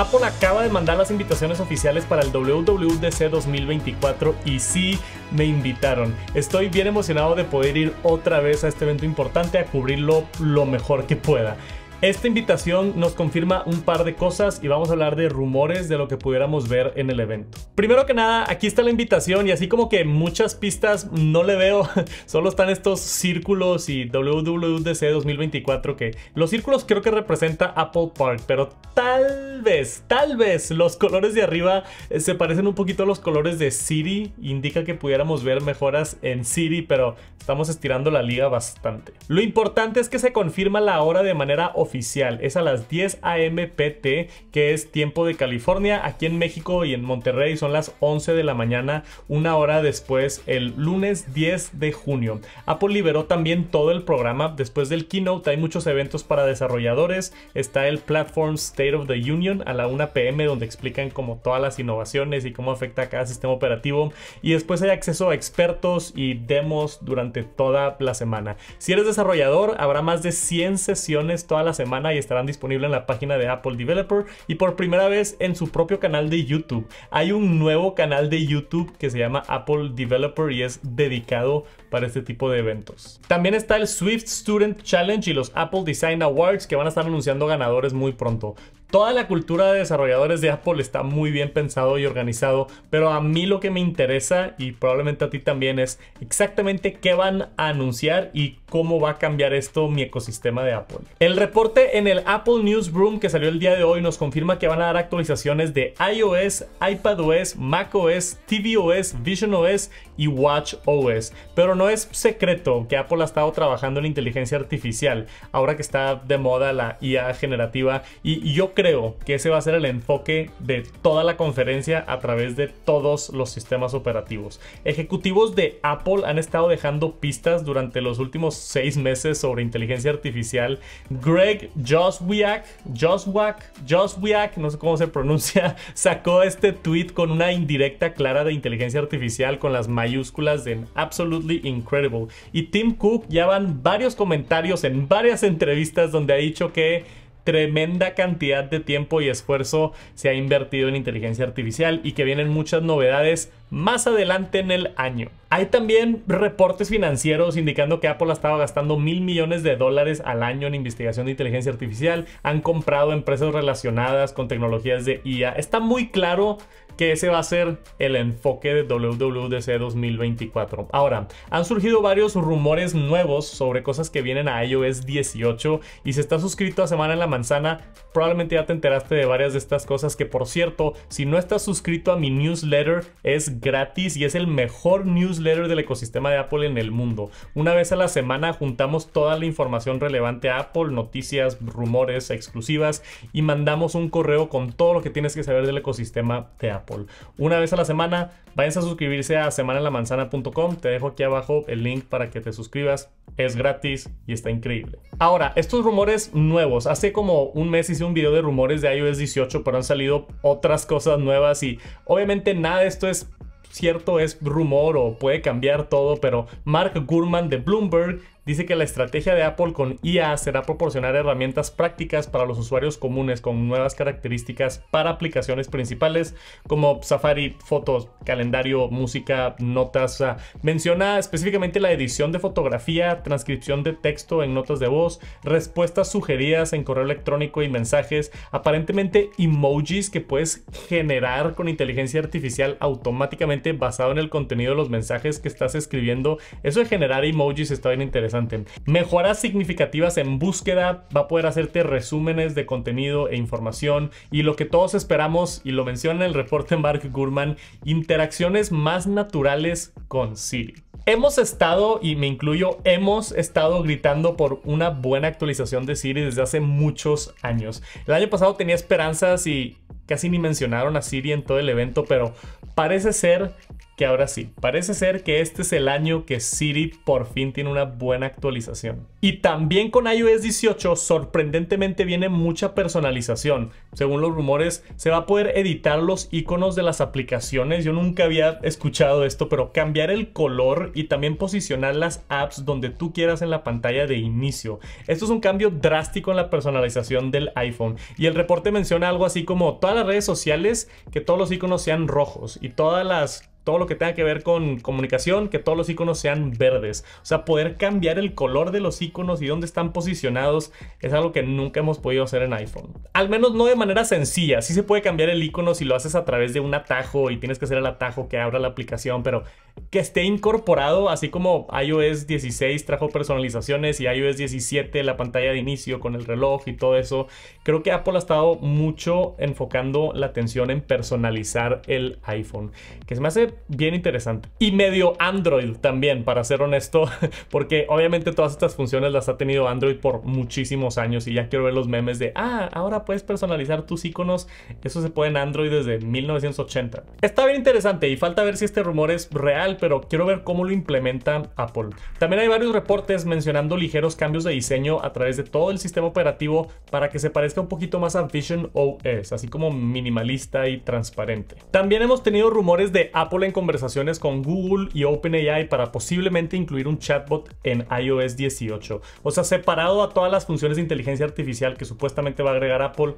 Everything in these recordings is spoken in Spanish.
Apple acaba de mandar las invitaciones oficiales para el WWDC 2024 y sí me invitaron. Estoy bien emocionado de poder ir otra vez a este evento importante a cubrirlo lo mejor que pueda. Esta invitación nos confirma un par de cosas y vamos a hablar de rumores de lo que pudiéramos ver en el evento. Primero que nada, aquí está la invitación y así como que muchas pistas no le veo, solo están estos círculos y WWDC 2024 que los círculos creo que representa Apple Park, pero tal vez, tal vez los colores de arriba eh, se parecen un poquito a los colores de City, indica que pudiéramos ver mejoras en City, pero estamos estirando la liga bastante. Lo importante es que se confirma la hora de manera oficial oficial. Es a las 10 a.m. PT, que es tiempo de California. Aquí en México y en Monterrey son las 11 de la mañana, una hora después, el lunes 10 de junio. Apple liberó también todo el programa. Después del keynote hay muchos eventos para desarrolladores. Está el Platform State of the Union a la 1 p.m., donde explican como todas las innovaciones y cómo afecta a cada sistema operativo. Y después hay acceso a expertos y demos durante toda la semana. Si eres desarrollador, habrá más de 100 sesiones todas las semana y estarán disponibles en la página de Apple Developer y por primera vez en su propio canal de YouTube. Hay un nuevo canal de YouTube que se llama Apple Developer y es dedicado para este tipo de eventos. También está el Swift Student Challenge y los Apple Design Awards que van a estar anunciando ganadores muy pronto. Toda la cultura de desarrolladores de Apple está muy bien pensado y organizado, pero a mí lo que me interesa y probablemente a ti también es exactamente qué van a anunciar y cómo va a cambiar esto mi ecosistema de Apple. El reporte en el Apple Newsroom que salió el día de hoy nos confirma que van a dar actualizaciones de iOS, iPadOS, macOS, tvOS, visionOS y watchOS. Pero no es secreto que Apple ha estado trabajando en inteligencia artificial, ahora que está de moda la IA generativa y yo creo que ese va a ser el enfoque de toda la conferencia a través de todos los sistemas operativos. Ejecutivos de Apple han estado dejando pistas durante los últimos seis meses sobre inteligencia artificial. Greg Joswiak, Joswiak, Joswiak, no sé cómo se pronuncia, sacó este tweet con una indirecta clara de inteligencia artificial con las mayúsculas de Absolutely Incredible. Y Tim Cook ya van varios comentarios en varias entrevistas donde ha dicho que tremenda cantidad de tiempo y esfuerzo se ha invertido en inteligencia artificial y que vienen muchas novedades más adelante en el año. Hay también reportes financieros indicando que Apple ha estado gastando mil millones de dólares al año en investigación de inteligencia artificial. Han comprado empresas relacionadas con tecnologías de IA. Está muy claro que ese va a ser el enfoque de WWDC 2024. Ahora, han surgido varios rumores nuevos sobre cosas que vienen a iOS 18 y si estás suscrito a Semana en la Manzana, probablemente ya te enteraste de varias de estas cosas que por cierto, si no estás suscrito a mi newsletter es gratis y es el mejor newsletter del ecosistema de Apple en el mundo. Una vez a la semana juntamos toda la información relevante a Apple, noticias, rumores, exclusivas y mandamos un correo con todo lo que tienes que saber del ecosistema de Apple. Una vez a la semana, vayan a suscribirse a semanalamanzana.com. Te dejo aquí abajo el link para que te suscribas. Es gratis y está increíble. Ahora, estos rumores nuevos. Hace como un mes hice un video de rumores de iOS 18, pero han salido otras cosas nuevas y obviamente nada de esto es cierto es rumor o puede cambiar todo, pero Mark Gurman de Bloomberg dice que la estrategia de Apple con IA será proporcionar herramientas prácticas para los usuarios comunes con nuevas características para aplicaciones principales como Safari, fotos, calendario, música, notas. menciona específicamente la edición de fotografía, transcripción de texto en notas de voz, respuestas sugeridas en correo electrónico y mensajes, aparentemente emojis que puedes generar con inteligencia artificial automáticamente basado en el contenido de los mensajes que estás escribiendo. Eso de generar emojis está bien interesante Mejoras significativas en búsqueda, va a poder hacerte resúmenes de contenido e información y lo que todos esperamos, y lo menciona el reporte Mark Gurman, interacciones más naturales con Siri. Hemos estado, y me incluyo, hemos estado gritando por una buena actualización de Siri desde hace muchos años. El año pasado tenía esperanzas y casi ni mencionaron a Siri en todo el evento, pero parece ser que ahora sí, parece ser que este es el año que Siri por fin tiene una buena actualización. Y también con iOS 18 sorprendentemente viene mucha personalización. Según los rumores, se va a poder editar los iconos de las aplicaciones. Yo nunca había escuchado esto, pero cambiar el color y también posicionar las apps donde tú quieras en la pantalla de inicio. Esto es un cambio drástico en la personalización del iPhone. Y el reporte menciona algo así como todas las redes sociales, que todos los iconos sean rojos y todas las todo lo que tenga que ver con comunicación, que todos los iconos sean verdes. O sea, poder cambiar el color de los iconos y dónde están posicionados es algo que nunca hemos podido hacer en iPhone. Al menos no de manera sencilla. Sí se puede cambiar el icono si lo haces a través de un atajo y tienes que hacer el atajo que abra la aplicación, pero que esté incorporado, así como iOS 16 trajo personalizaciones y iOS 17 la pantalla de inicio con el reloj y todo eso, creo que Apple ha estado mucho enfocando la atención en personalizar el iPhone, que se me hace bien interesante. Y medio Android también, para ser honesto, porque obviamente todas estas funciones las ha tenido Android por muchísimos años y ya quiero ver los memes de, ah, ahora puedes personalizar tus iconos, eso se puede en Android desde 1980. Está bien interesante y falta ver si este rumor es real pero quiero ver cómo lo implementa Apple. También hay varios reportes mencionando ligeros cambios de diseño a través de todo el sistema operativo para que se parezca un poquito más a Vision OS, así como minimalista y transparente. También hemos tenido rumores de Apple en conversaciones con Google y OpenAI para posiblemente incluir un chatbot en iOS 18. O sea, separado a todas las funciones de inteligencia artificial que supuestamente va a agregar Apple,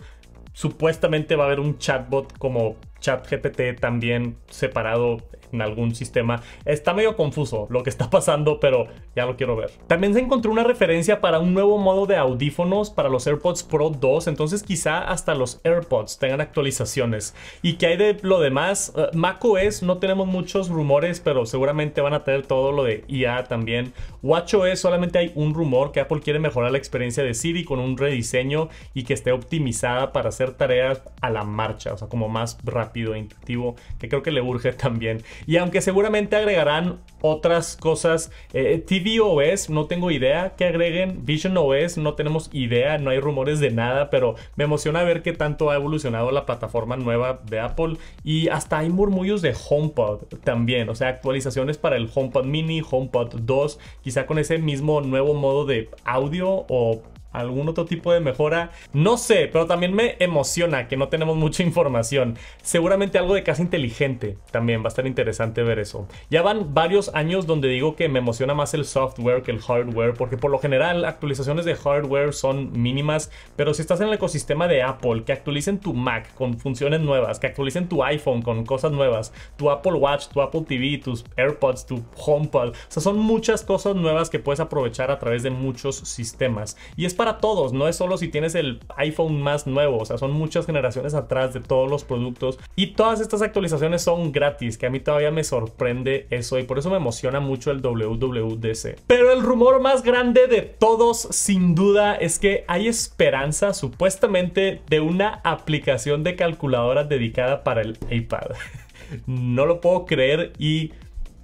supuestamente va a haber un chatbot como GPT también separado en algún sistema. Está medio confuso lo que está pasando, pero ya lo quiero ver. También se encontró una referencia para un nuevo modo de audífonos para los AirPods Pro 2, entonces quizá hasta los AirPods tengan actualizaciones. ¿Y que hay de lo demás? Mac eh, macOS no tenemos muchos rumores, pero seguramente van a tener todo lo de IA también. WatchOS solamente hay un rumor que Apple quiere mejorar la experiencia de Siri con un rediseño y que esté optimizada para hacer tareas a la marcha, o sea, como más rápido intuitivo, que creo que le urge también. Y aunque seguramente agregarán otras cosas, TVOS, eh, TV OS, no tengo idea que agreguen, Vision OS, no tenemos idea, no hay rumores de nada, pero me emociona ver que tanto ha evolucionado la plataforma nueva de Apple y hasta hay murmullos de HomePod también, o sea, actualizaciones para el HomePod Mini, HomePod 2, quizá con ese mismo nuevo modo de audio o algún otro tipo de mejora. No sé, pero también me emociona que no tenemos mucha información. Seguramente algo de casa inteligente también va a estar interesante ver eso. Ya van varios años donde digo que me emociona más el software que el hardware, porque por lo general actualizaciones de hardware son mínimas, pero si estás en el ecosistema de Apple, que actualicen tu Mac con funciones nuevas, que actualicen tu iPhone con cosas nuevas, tu Apple Watch, tu Apple TV, tus AirPods, tu HomePod, o sea, son muchas cosas nuevas que puedes aprovechar a través de muchos sistemas. Y para todos, no es solo si tienes el iPhone más nuevo, o sea, son muchas generaciones atrás de todos los productos y todas estas actualizaciones son gratis, que a mí todavía me sorprende eso y por eso me emociona mucho el WWDC. Pero el rumor más grande de todos, sin duda, es que hay esperanza supuestamente de una aplicación de calculadora dedicada para el iPad. no lo puedo creer y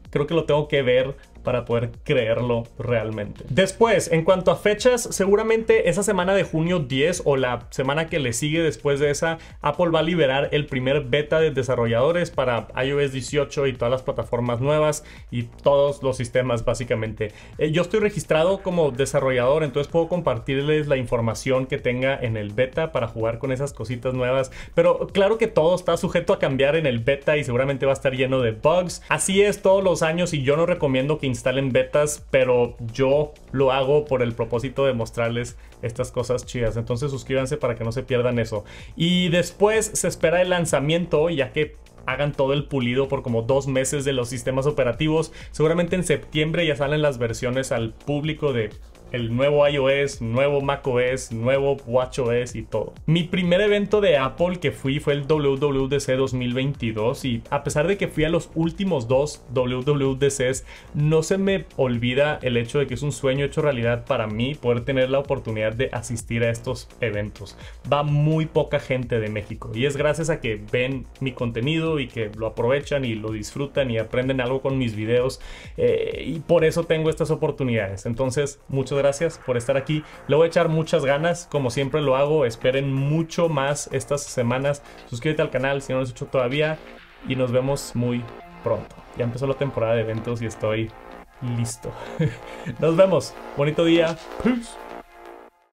creo que lo tengo que ver para poder creerlo realmente. Después, en cuanto a fechas, seguramente esa semana de junio 10 o la semana que le sigue después de esa, Apple va a liberar el primer beta de desarrolladores para iOS 18 y todas las plataformas nuevas y todos los sistemas básicamente. Eh, yo estoy registrado como desarrollador, entonces puedo compartirles la información que tenga en el beta para jugar con esas cositas nuevas, pero claro que todo está sujeto a cambiar en el beta y seguramente va a estar lleno de bugs. Así es todos los años y yo no recomiendo que instalen betas, pero yo lo hago por el propósito de mostrarles estas cosas chidas. Entonces suscríbanse para que no se pierdan eso. Y después se espera el lanzamiento, ya que hagan todo el pulido por como dos meses de los sistemas operativos. Seguramente en septiembre ya salen las versiones al público de el nuevo iOS, nuevo macOS, nuevo watchOS y todo. Mi primer evento de Apple que fui fue el WWDC 2022 y a pesar de que fui a los últimos dos WWDCs, no se me olvida el hecho de que es un sueño hecho realidad para mí poder tener la oportunidad de asistir a estos eventos. Va muy poca gente de México y es gracias a que ven mi contenido y que lo aprovechan y lo disfrutan y aprenden algo con mis videos eh, y por eso tengo estas oportunidades. Entonces, muchas gracias gracias por estar aquí. Le voy a echar muchas ganas, como siempre lo hago. Esperen mucho más estas semanas. Suscríbete al canal si no lo has hecho todavía. Y nos vemos muy pronto. Ya empezó la temporada de eventos y estoy listo. nos vemos. Bonito día. Peace.